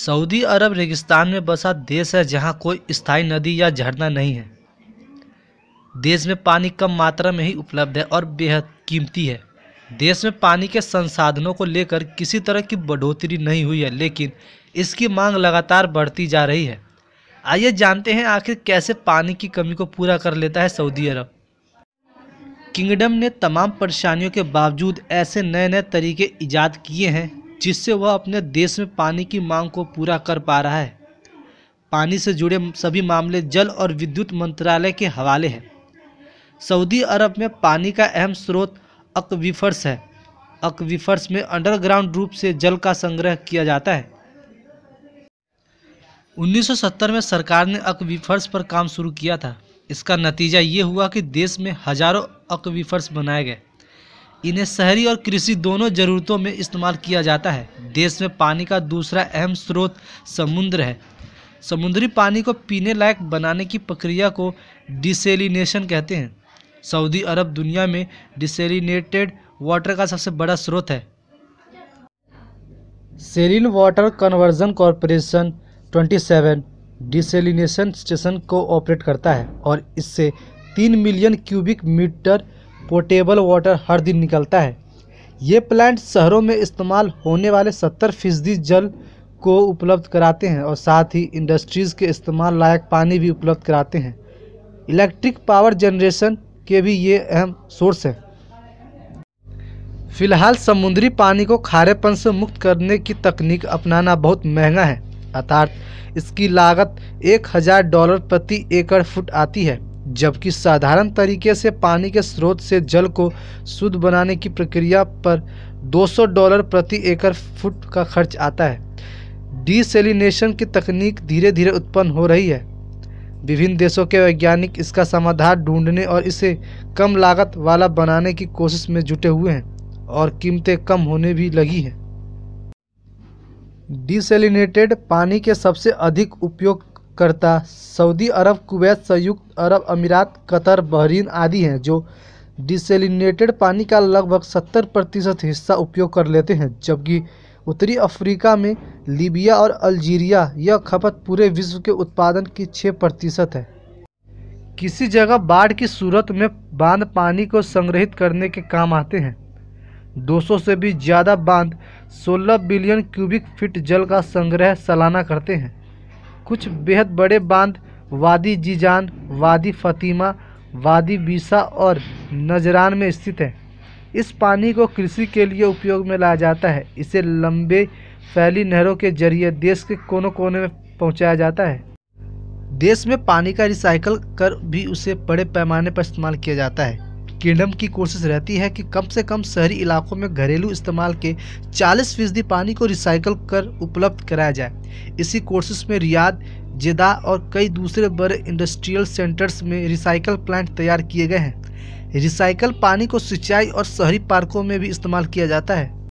Saudi अरब रेगिस्तान में बसा देश है जहाँ कोई स्थायी नदी या झरना नहीं है देश में पानी कम मात्रा में ही उपलब्ध है और बेहद कीमती है देश में पानी के संसाधनों को लेकर किसी तरह की बढ़ोतरी नहीं हुई है लेकिन इसकी मांग लगातार बढ़ती जा रही है आइए जानते हैं आखिर कैसे पानी की कमी को पूरा कर लेता है सऊदी अरब किंगडम ने तमाम परेशानियों के बावजूद ऐसे नए नए तरीके ईजाद किए हैं जिससे वह अपने देश में पानी की मांग को पूरा कर पा रहा है पानी से जुड़े सभी मामले जल और विद्युत मंत्रालय के हवाले हैं सऊदी अरब में पानी का अहम स्रोत अकविफर्स है अकविफर्स में अंडरग्राउंड रूप से जल का संग्रह किया जाता है 1970 में सरकार ने अकविफर्स पर काम शुरू किया था इसका नतीजा ये हुआ कि देश में हजारों अकविफर्स बनाए गए इन्हें शहरी और कृषि दोनों ज़रूरतों में इस्तेमाल किया जाता है देश में पानी का दूसरा अहम स्रोत समुद्र है समुद्री पानी को पीने लायक बनाने की प्रक्रिया को डिसेलिनेशन कहते हैं सऊदी अरब दुनिया में डिसेलिनेटेड वाटर का सबसे बड़ा स्रोत है saline water conversion corporation 27 desalination station को ऑपरेट करता है और इससे तीन million cubic metre potable water हर दिन निकलता है ये प्लांट शहरों में इस्तेमाल होने वाले सत्तर फीसदी जल को उपलब्ध कराते हैं और साथ ही इंडस्ट्रीज़ के इस्तेमाल लायक पानी भी उपलब्ध कराते हैं इलेक्ट्रिक पावर जनरेशन के भी ये अहम सोर्स हैं फिलहाल समुद्री पानी को खारेपन से मुक्त करने की तकनीक अपनाना बहुत महंगा है अर्थात इसकी लागत एक हज़ार डॉलर प्रति एकड़ फुट आती है जबकि साधारण तरीके से पानी के स्रोत से जल को शुद्ध बनाने की प्रक्रिया पर 200 डॉलर प्रति एकड़ फुट का खर्च आता है डीसेलिनेशन की तकनीक धीरे धीरे उत्पन्न हो रही है विभिन्न देशों के वैज्ञानिक इसका समाधान ढूंढने और इसे कम लागत वाला बनाने की कोशिश में जुटे हुए हैं और कीमतें कम होने भी लगी हैं डिसलिनेटेड पानी के सबसे अधिक उपयोग करता सऊदी अरब कुवैत संयुक्त अरब अमीरात कतर बहरीन आदि हैं जो डिसेलिनेटेड पानी का लगभग सत्तर प्रतिशत हिस्सा उपयोग कर लेते हैं जबकि उत्तरी अफ्रीका में लीबिया और अल्जीरिया यह खपत पूरे विश्व के उत्पादन की छः प्रतिशत है किसी जगह बाढ़ की सूरत में बांध पानी को संग्रहित करने के काम आते हैं 200 से भी ज़्यादा बांध 16 बिलियन क्यूबिक फीट जल का संग्रह सालाना करते हैं कुछ बेहद बड़े बांध वादी जीजान वादी फतिमा वादी बीसा और नजरान में स्थित हैं इस पानी को कृषि के लिए उपयोग में लाया जाता है इसे लंबे फैली नहरों के जरिए देश के कोने कोने में पहुंचाया जाता है देश में पानी का रिसाइकल कर भी उसे बड़े पैमाने पर इस्तेमाल किया जाता है किंगडम की कोशिश रहती है कि कम से कम शहरी इलाकों में घरेलू इस्तेमाल के 40 फीसदी पानी को रिसाइकल कर उपलब्ध कराया जाए इसी कोशिश में रियाद जिदा और कई दूसरे बड़े इंडस्ट्रियल सेंटर्स में रिसाइकल प्लांट तैयार किए गए हैं रिसाइकल पानी को सिंचाई और शहरी पार्कों में भी इस्तेमाल किया जाता है